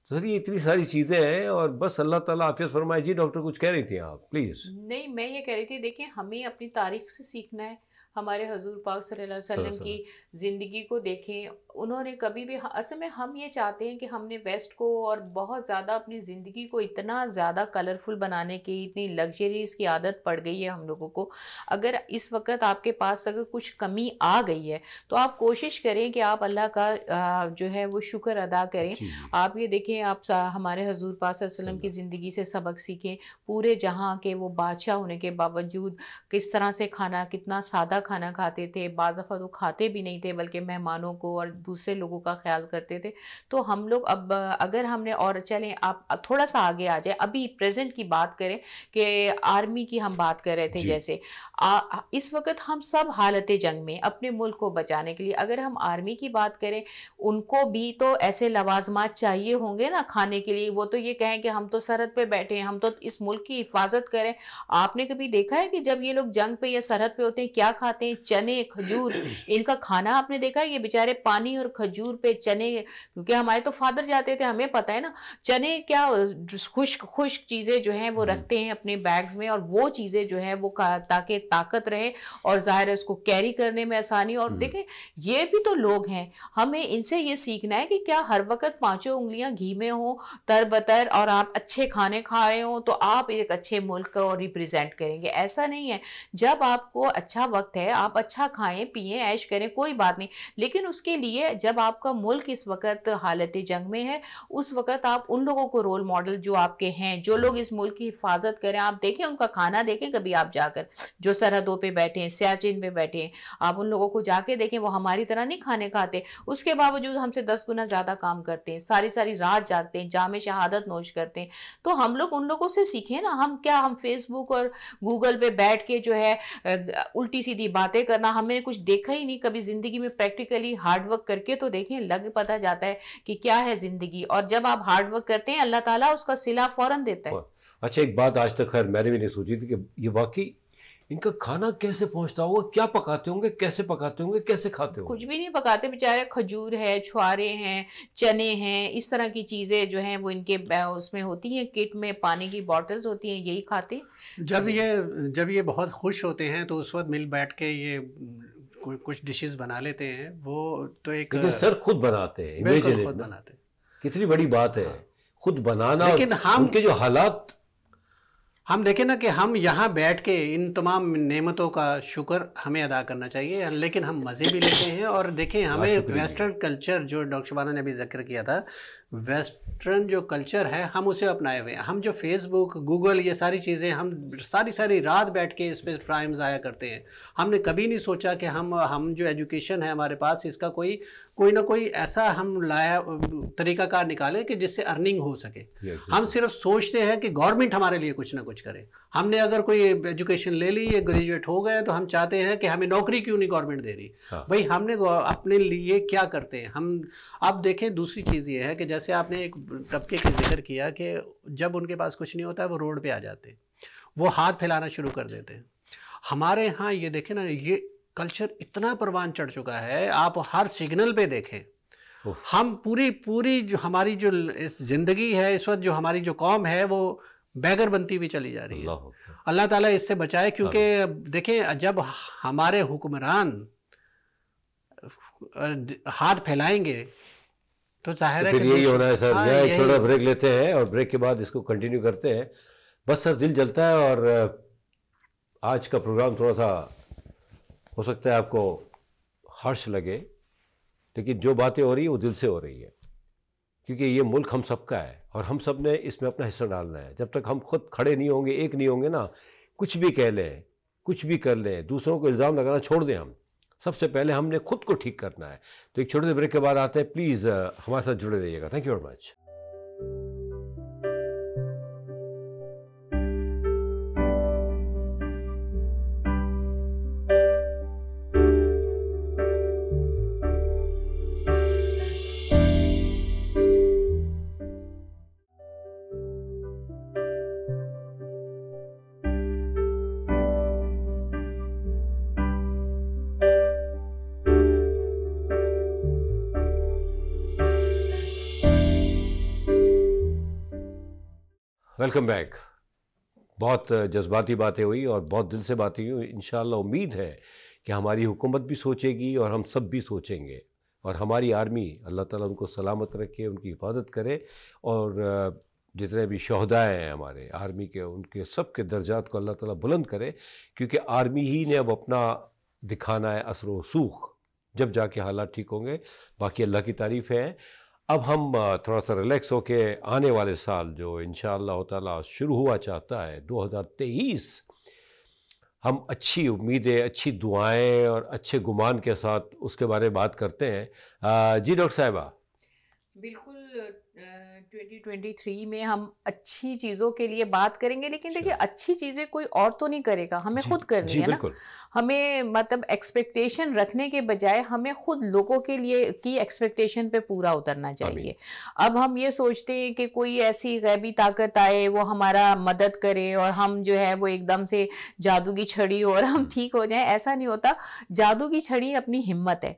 तो सर ये इतनी सारी चीज़ें हैं और बस अल्लाह ताला हाफिज फरमाए जी डॉक्टर कुछ कह रही थी आप प्लीज़ नहीं मैं ये कह रही थी देखिए हमें अपनी तारीख से सीखना है हमारे हजूर पाक सल्लल्लाहु अलैहि वसल्लम की ज़िंदगी को देखें उन्होंने कभी भी असल में हम ये चाहते हैं कि हमने वेस्ट को और बहुत ज़्यादा अपनी ज़िंदगी को इतना ज़्यादा कलरफुल बनाने की इतनी लग्जरीज की आदत पड़ गई है हम लोगों को अगर इस वक्त आपके पास अगर कुछ कमी आ गई है तो आप कोशिश करें कि आप अल्लाह का जो है वो शुक्र अदा करें आप ये देखें आप हमारे हजूर पास वसलम की ज़िंदगी से सबक सीखें पूरे जहाँ के वो बादशाह होने के बावजूद किस तरह से खाना कितना सादा खाना खाते थे बाज़ा दफ़ा तो खाते भी नहीं थे बल्कि मेहमानों को और दूसरे लोगों का ख्याल करते थे तो हम लोग अब अगर हमने और चलें आप थोड़ा सा आगे आ जाए अभी प्रेजेंट की बात करें कि आर्मी की हम बात कर रहे थे जैसे आ, इस वक्त हम सब हालत जंग में अपने मुल्क को बचाने के लिए अगर हम आर्मी की बात करें उनको भी तो ऐसे लवाजमात चाहिए होंगे ना खाने के लिए वो तो ये कहें कि हम तो सरहद पर बैठे हैं हम तो इस मुल्क की हिफाजत करें आपने कभी देखा है कि जब ये लोग जंग पे या सरहद पे होते हैं क्या खाते खाते हैं चने खजूर इनका खाना आपने देखा ये बेचारे पानी और खजूर पे चने क्योंकि हमारे तो फादर जाते थे हमें पता है ना चने क्या खुश्क खुश्क चीज़ें जो हैं वो हम्म। रखते हैं अपने बैग्स में और वो चीज़ें जो हैं वो ताकि ताकत रहे और ज़ाहिर है उसको कैरी करने में आसानी और हम्म। देखें ये भी तो लोग हैं हमें इनसे ये सीखना है कि क्या हर वक्त पाँचों उंगलियाँ घी में हों तर बतर और आप अच्छे खाने खा रहे हों तो आप एक अच्छे मुल्क को रिप्रेजेंट करेंगे ऐसा नहीं है जब आपको अच्छा वक्त है है आप अच्छा खाएं पिए ऐश करें कोई बात नहीं लेकिन उसके लिए जब आपका मुल्क इस वक्त हालत जंग में है उस वक्त आप उन लोगों को रोल मॉडल जो आपके हैं जो लोग इस मुल्क की हिफाजत करें आप देखें उनका खाना देखें कभी आप जाकर जो सरहदों पर बैठे हैं सियाचिन पर बैठे हैं आप उन लोगों को जाके देखें वो हमारी तरह नहीं खाने खाते उसके बावजूद हमसे दस गुना ज़्यादा काम करते हैं सारी सारी रात जागते हैं जाम शहादत नोश करते हैं तो हम लोग उन लोगों से सीखें ना हम क्या हम फेसबुक और गूगल पे बैठ के जो है उल्टी सीधी बातें करना हमने कुछ देखा ही नहीं कभी ज़िंदगी में प्रैक्टिकली हार्डवर्क करके तो देखें लग पता जाता है कि क्या है ज़िंदगी और जब आप हार्डवर्क करते हैं अल्लाह ताला उसका सिला फ़ौरन देता है अच्छा एक बात आज तक खैर मैंने भी नहीं सोची थी कि ये वाकई इनका खाना कैसे पहुंचता होगा क्या पकाते होंगे कैसे पकाते होंगे कैसे खाते होंगे कुछ भी नहीं पकाते बेचारे खजूर है छुआरे हैं चने हैं इस तरह की चीज़ें जो हैं वो इनके उसमें होती हैं किट में पानी की बॉटल्स होती हैं यही खाते जब तो ये जब ये बहुत खुश होते हैं तो उस वक्त मिल बैठ के ये कुछ डिशेज बना लेते हैं वो तो एक सर खुद बनाते हैं खुद बनाते हैं कितनी बड़ी बात है खुद बनाना लेकिन हम के जो हालात हम देखें ना कि हम यहाँ बैठ के इन तमाम नेमतों का शुक्र हमें अदा करना चाहिए लेकिन हम मज़े भी लेते हैं और देखें हमें वेस्टर्न कल्चर जो डॉक्टर शबाना ने अभी जिक्र किया था वेस्टर्न जो कल्चर है हम उसे अपनाए हुए हैं हम जो फेसबुक गूगल ये सारी चीज़ें हम सारी सारी रात बैठ के इस पर टाइम ज़ाया करते हैं हमने कभी नहीं सोचा कि हम हम जो एजुकेशन है हमारे पास इसका कोई कोई ना कोई ऐसा हम लाया तरीकाकार निकालें कि जिससे अर्निंग हो सके हम सिर्फ सोचते हैं कि गवर्नमेंट हमारे लिए कुछ ना कुछ करे हमने अगर कोई एजुकेशन ले ली या ग्रेजुएट हो गए तो हम चाहते हैं कि हमें नौकरी क्यों नहीं गवर्नमेंट दे रही हाँ। भाई हमने अपने लिए क्या करते हैं हम अब देखें दूसरी चीज़ ये है कि जैसे आपने एक तबके का जिक्र किया कि जब उनके पास कुछ नहीं होता है वो रोड पर आ जाते हैं वो हाथ फैलाना शुरू कर देते हैं हमारे यहाँ ये देखें ना ये कल्चर इतना परवान चढ़ चुका है आप हर सिग्नल पे देखें हम पूरी पूरी जो हमारी जो इस ज़िंदगी है इस वक्त जो हमारी जो कौम है वो बैगर बनती हुई चली जा रही है अल्लाह ताला इससे बचाए क्योंकि हाँ। देखें जब हमारे हुक्मरान हाथ फैलाएंगे तो जाहिर तो यही होना है सर हाँ, एक छोटा ब्रेक लेते हैं और ब्रेक के बाद इसको कंटिन्यू करते हैं बस सर दिल जलता है और आज का प्रोग्राम थोड़ा सा हो सकता है आपको हर्ष लगे लेकिन जो बातें हो रही है वो दिल से हो रही है क्योंकि ये मुल्क हम सबका है और हम सब ने इसमें अपना हिस्सा डालना है जब तक हम खुद खड़े नहीं होंगे एक नहीं होंगे ना कुछ भी कह लें कुछ भी कर लें दूसरों को इल्ज़ाम लगाना छोड़ दें हम सबसे पहले हमने खुद को ठीक करना है तो एक छोटे से ब्रेक के बाद आते हैं प्लीज़ हमारे साथ जुड़े रहिएगा thank you very much welcome back बहुत जज्बाती बातें हुई और बहुत दिल से बातें हुई इन उम्मीद है कि हमारी हुकूमत भी सोचेगी और हम सब भी सोचेंगे और हमारी आर्मी अल्लाह ताला उनको सलामत रखे उनकी हिफाजत करे और जितने भी शहदा हैं हमारे आर्मी के उनके सब के दर्जात को अल्लाह ताला बुलंद करे क्योंकि आर्मी ही ने अब अपना दिखाना है असर वसूख जब जाके हालात ठीक होंगे बाकी अल्लाह की तारीफ़ है अब हम थोड़ा सा रिलैक्स होके आने वाले साल जो इन ताला शुरू हुआ चाहता है 2023 हम अच्छी उम्मीदें अच्छी दुआएं और अच्छे गुमान के साथ उसके बारे में बात करते हैं जी डॉक्टर साहबा बिल्कुल 2023 में हम अच्छी चीज़ों के लिए बात करेंगे लेकिन देखिए अच्छा। अच्छी चीज़ें कोई और तो नहीं करेगा हमें खुद करनी है ना हमें मतलब एक्सपेक्टेशन रखने के बजाय हमें खुद लोगों के लिए की एक्सपेक्टेशन पे पूरा उतरना चाहिए अब हम ये सोचते हैं कि कोई ऐसी गैबी ताकत आए वो हमारा मदद करे और हम जो है वो एकदम से जादू की छड़ी और हम हम्म। ठीक हो जाए ऐसा नहीं होता जादू की छड़ी अपनी हिम्मत है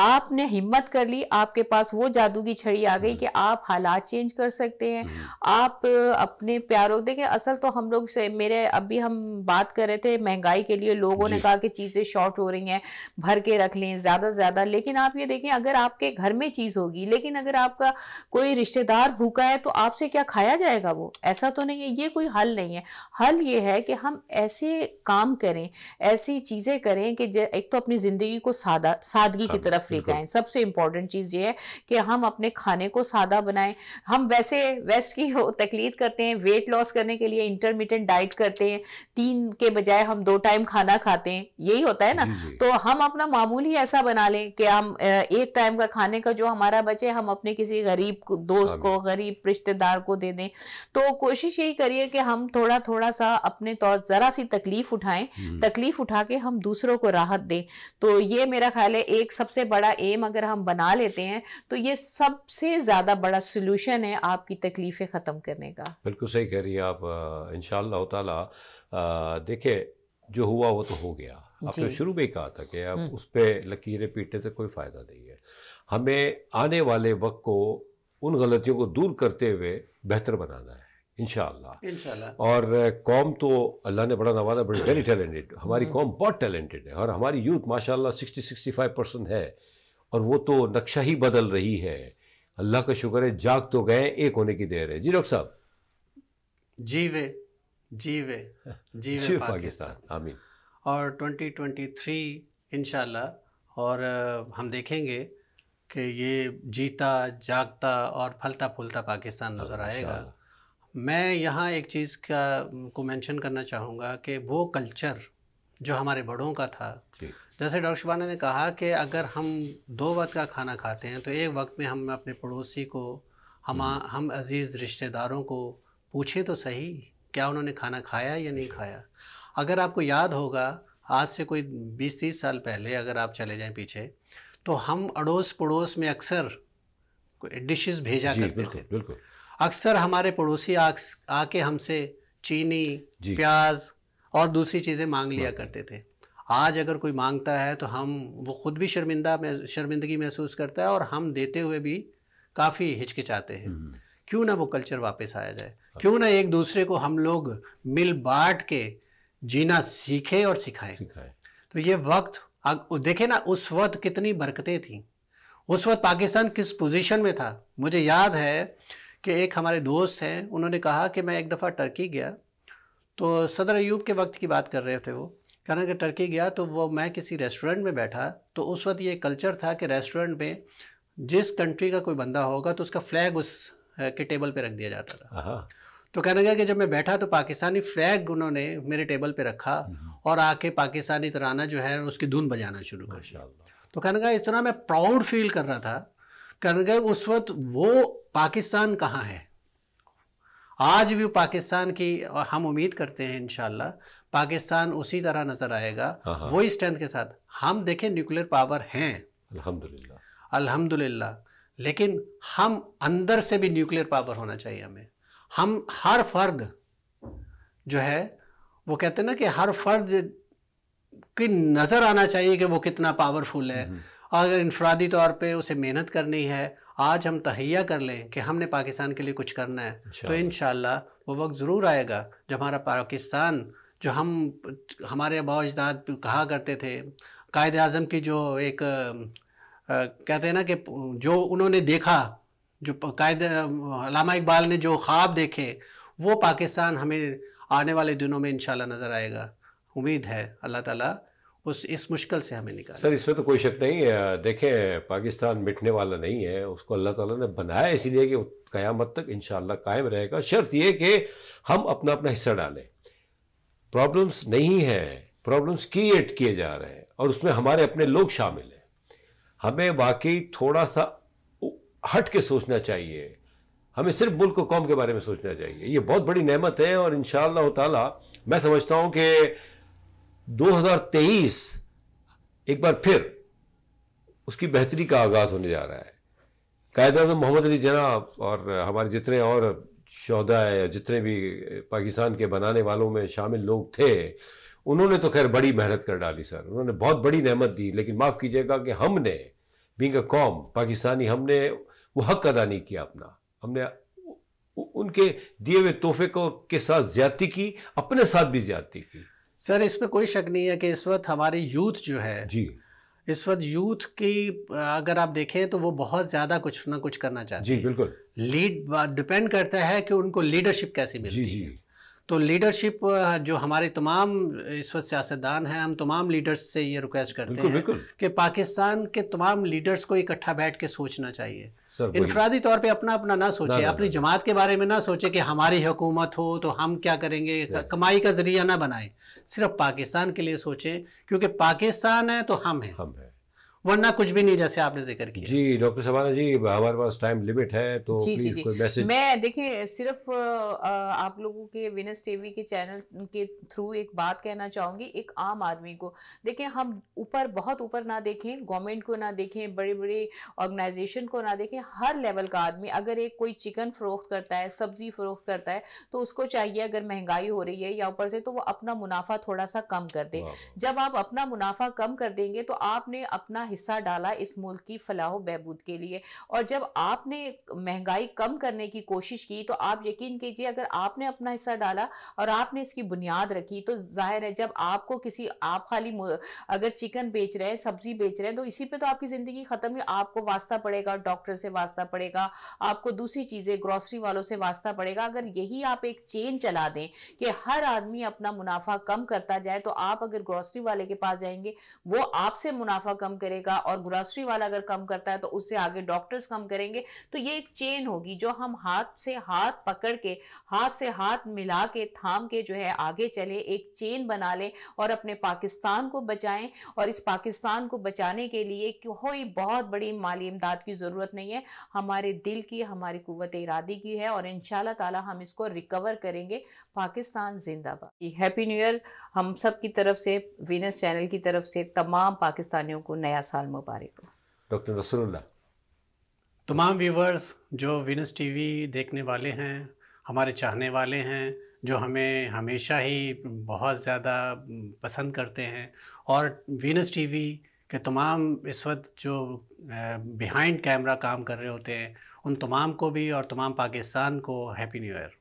आपने हिम्मत कर ली आपके पास वो जादू की छड़ी आ गई हम्म। कि आप हालात चेंज कर सकते हैं हम्म। आप अपने प्यारों देखें असल तो हम लोग से मेरे अभी हम बात कर रहे थे महंगाई के लिए लोगों ने कहा कि चीज़ें शॉर्ट हो रही हैं भर के रख लें ज़्यादा से ज़्यादा लेकिन आप ये देखें अगर आपके घर में चीज़ होगी लेकिन अगर आपका कोई रिश्तेदार भूखा है तो आपसे क्या खाया जाएगा वो ऐसा तो नहीं है ये कोई हल नहीं है हल ये है कि हम ऐसे काम करें ऐसी चीज़ें करें कि एक तो अपनी ज़िंदगी को सादा सादगी की तरफ अफ्रीका है सबसे इंपॉर्टेंट चीज़ ये है कि हम अपने खाने को सादा बनाएं हम वैसे वेस्ट की तकलीद करते हैं वेट लॉस करने के लिए इंटरमीडियंट डाइट करते हैं तीन के बजाय हम दो टाइम खाना खाते हैं यही होता है ना तो हम अपना मामूल ही ऐसा बना लें कि हम एक टाइम का खाने का जो हमारा बचे हम अपने किसी गरीब दोस्त को गरीब रिश्तेदार को दे दें तो कोशिश यही करिए कि हम थोड़ा थोड़ा सा अपने तौर ज़रा सी तकलीफ उठाएं हम्म। तकलीफ उठा के हम दूसरों को राहत दें तो ये मेरा ख्याल है एक सबसे बड़ा बड़ा एम अगर हम बना लेते हैं तो ये सबसे ज़्यादा बड़ा सोल्यूशन है आपकी तकलीफ़ें ख़त्म करने का बिल्कुल सही कह रही है आप इन शह देखिए जो हुआ वो तो हो गया आपने शुरू में ही कहा था कि अब हम्म। उस पर लकीरें पीटने से कोई फ़ायदा नहीं है हमें आने वाले वक्त को उन गलतियों को दूर करते हुए बेहतर बनाना है इनशाला और कॉम तो अल्लाह ने बड़ा नवाजा बड़ी वेरी टैलेंटेड हमारी कॉम हम्म। बहुत टैलेंटेड है और हमारी यूथ माशाल्लाह सिक्सटी सिक्सटी फाइव परसेंट है और वो तो नक्शा ही बदल रही है अल्लाह का शुक्र है जाग तो गए एक होने की देर है जी डॉक्टर साहब जी वे जी वे जी वे <laughs> पाकिस्तान आमीन और 2023 इनशाला और हम देखेंगे कि ये जीता जागता और फलता फूलता पाकिस्तान नज़र आएगा मैं यहाँ एक चीज़ का को मेंशन करना चाहूँगा कि वो कल्चर जो हमारे बड़ों का था जैसे डॉक्टर शुबाना ने कहा कि अगर हम दो वक्त का खाना खाते हैं तो एक वक्त में हम अपने पड़ोसी को हम हम्म। हम अज़ीज़ रिश्तेदारों को पूछे तो सही क्या उन्होंने खाना खाया या नहीं खाया अगर आपको याद होगा आज से कोई बीस तीस साल पहले अगर आप चले जाएं पीछे तो हम अड़ोस पड़ोस में अक्सर डिशेस भेजा करते थे बिल्कुल अक्सर हमारे पड़ोसी आके हमसे चीनी प्याज और दूसरी चीज़ें मांग लिया करते थे आज अगर कोई मांगता है तो हम वो ख़ुद भी शर्मिंदा शर्मिंदगी महसूस करता है और हम देते हुए भी काफ़ी हिचकिचाते हैं हम्म। क्यों ना वो कल्चर वापस आया जाए हाँ। क्यों ना एक दूसरे को हम लोग मिल बांट के जीना सीखे और सिखाए तो ये वक्त देखे ना उस वक्त कितनी बरकतें थी उस वक्त पाकिस्तान किस पोजीशन में था मुझे याद है कि एक हमारे दोस्त हैं उन्होंने कहा कि मैं एक दफ़ा टर्की गया तो सदर अयूब के वक्त की बात कर रहे थे वो कहना कि टर्की गया तो वो मैं किसी रेस्टोरेंट में बैठा तो उस वक्त ये कल्चर था कि रेस्टोरेंट में जिस कंट्री का कोई बंदा होगा तो उसका फ्लैग उस के टेबल पे रख दिया जाता था तो कहने लगा कि जब मैं बैठा तो पाकिस्तानी फ्लैग उन्होंने मेरे टेबल पे रखा हम्म। और आके पाकिस्तानी तराना जो है उसकी धुन बजाना शुरू कर तो कहने लगा इस तरह मैं प्राउड फील कर रहा था कर गए उस वक्त वो पाकिस्तान कहाँ है आज भी पाकिस्तान की हम उम्मीद करते हैं इनशाला पाकिस्तान उसी तरह नजर आएगा हाँ, हाँ। वही स्ट्रेंथ के साथ हम देखें न्यूक्लियर पावर हैं अल्हम्दुलिल्लाह अल्हम्दुलिल्लाह लेकिन हम अंदर से भी न्यूक्लियर पावर होना चाहिए हमें हम हर फर्द जो है वो कहते हैं ना कि हर फर्द की नज़र आना चाहिए कि वो कितना पावरफुल है हम्म। अगर इनफरादी तौर पे उसे मेहनत करनी है आज हम तहैया कर लें कि हमने पाकिस्तान के लिए कुछ करना है तो अच्छा। इन वो वक्त ज़रूर आएगा जब हमारा पाकिस्तान जो हम हमारे अबाव अजदाद कहा करते थे कायद अजम की जो एक आ, कहते हैं ना कि जो उन्होंने देखा जो कायद अलामा इकबाल ने जो ख्वाब देखे वो पाकिस्तान हमें आने वाले दिनों में इन नज़र आएगा उम्मीद है अल्लाह ताला उस इस मुश्किल से हमें निकाल सर इसमें तो कोई शक नहीं है देखें पाकिस्तान मिटने वाला नहीं है उसको अल्लाह ताला ने बनाया इसीलिए कि क़यामत तक इन कायम रहेगा शर्त ये कि हम अपना अपना हिस्सा डालें प्रॉब्लम्स नहीं है प्रॉब्लम्स क्रिएट किए जा रहे हैं और उसमें हमारे अपने लोग शामिल हैं हमें वाकई थोड़ा सा हट के सोचना चाहिए हमें सिर्फ मुल्क कौम के बारे में सोचना चाहिए ये बहुत बड़ी नहमत है और इन शाह मैं समझता हूँ कि 2023 एक बार फिर उसकी बेहतरी का आगाज होने जा रहा है कायद अजम मोहम्मद अली जना और हमारे जितने और शहदा जितने भी पाकिस्तान के बनाने वालों में शामिल लोग थे उन्होंने तो खैर बड़ी मेहनत कर डाली सर उन्होंने बहुत बड़ी नहमत दी लेकिन माफ़ कीजिएगा कि हमने बींग अ कॉम पाकिस्तानी हमने वो हक अदा नहीं किया अपना हमने उनके दिए हुए तोहफे को के साथ ज्यादती की अपने साथ भी ज्यादती की सर इसमें कोई शक नहीं है कि इस वक्त हमारी यूथ जो है जी इस वक्त यूथ की अगर आप देखें तो वो बहुत ज़्यादा कुछ ना कुछ करना चाहते हैं जी बिल्कुल लीड डिपेंड करता है कि उनको लीडरशिप कैसी मिलती जी, जी। है तो लीडरशिप जो हमारे तमाम इस वक्त सियासतदान हैं हम तमाम लीडर्स से ये रिक्वेस्ट करते बिल्कुल, हैं बिल्कुल। कि पाकिस्तान के तमाम लीडर्स को इकट्ठा बैठ के सोचना चाहिए इनफरादी तौर पे अपना अपना ना सोचे अपनी जमात के बारे में ना सोचे कि हमारी हुकूमत हो तो हम क्या करेंगे कमाई का जरिया ना बनाए सिर्फ पाकिस्तान के लिए सोचें क्योंकि पाकिस्तान है तो हम हैं हम है वरना कुछ भी नहीं जैसे आपने जिक्र किया जी डॉक्टर सबाना जी हमारे पास टाइम लिमिट है तो जी, जी, जी. कोई मैसेज मैं देखिए सिर्फ आप लोगों के विनस टीवी के चैनल के थ्रू एक बात कहना चाहूंगी एक आम आदमी को देखें हम ऊपर बहुत ऊपर ना देखें गवर्नमेंट को ना देखें बड़े बड़े ऑर्गेनाइजेशन को ना देखें हर लेवल का आदमी अगर एक कोई चिकन फरोख्त करता है सब्जी फरोख्त करता है तो उसको चाहिए अगर महंगाई हो रही है या ऊपर से तो वो अपना मुनाफा थोड़ा सा कम कर दे जब आप अपना मुनाफा कम कर देंगे तो आपने अपना हिस्सा डाला इस मुल्क की फलाह बहबूद के लिए और जब आपने महंगाई कम करने की कोशिश की तो आप यकीन कीजिए अगर आपने अपना हिस्सा डाला और आपने इसकी बुनियाद रखी तो जाहिर है जब आपको किसी आप खाली अगर चिकन बेच रहे हैं सब्जी बेच रहे हैं तो इसी पर तो आपकी ज़िंदगी ख़त्म है आपको वास्ता पड़ेगा डॉक्टर से वास्ता पड़ेगा आपको दूसरी चीज़ें ग्रॉसरी वालों से वास्ता पड़ेगा अगर यही आप एक चेन चला दें कि हर आदमी अपना मुनाफा कम करता जाए तो आप अगर ग्रॉसरी वाले के पास जाएंगे वो आपसे मुनाफा कम करें करेगा और ग्रोसरी वाला अगर कम करता है तो उससे आगे डॉक्टर्स कम करेंगे तो ये एक चेन होगी जो हम हाथ से हाथ पकड़ के हाथ से हाथ मिला के थाम के जो है आगे चले एक चेन बना लें और अपने पाकिस्तान को बचाएं और इस पाकिस्तान को बचाने के लिए कोई बहुत बड़ी माली इमदाद की ज़रूरत नहीं है हमारे दिल की हमारी कुत इरादी की है और इन ताला हम इसको रिकवर करेंगे पाकिस्तान जिंदाबाद हैप्पी न्यू ईयर हम सब की तरफ से वीनस चैनल की तरफ से तमाम पाकिस्तानियों को नया साल मुबारक हो डॉक्टर रसोल्ला तमाम व्यूवर्स जो विनस टीवी देखने वाले हैं हमारे चाहने वाले हैं जो हमें हमेशा ही बहुत ज़्यादा पसंद करते हैं और वीनस टीवी के तमाम इस वक्त जो बिहाइंड कैमरा काम कर रहे होते हैं उन तमाम को भी और तमाम पाकिस्तान को हैप्पी न्यू ईयर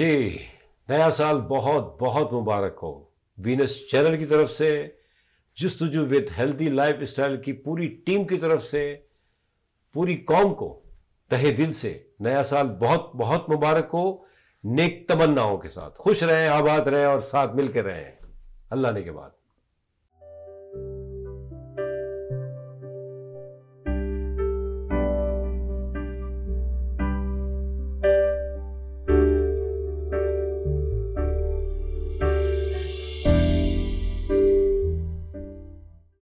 जी नया साल बहुत बहुत मुबारक हो वीनस चैनल की तरफ से Justuju with healthy life style की पूरी टीम की तरफ से पूरी कौम को तहे दिल से नया साल बहुत बहुत मुबारक हो नेक तमन्नाओं के साथ खुश रहें आबाद रहें और साथ मिलकर रहें अल्लाह ने के बाद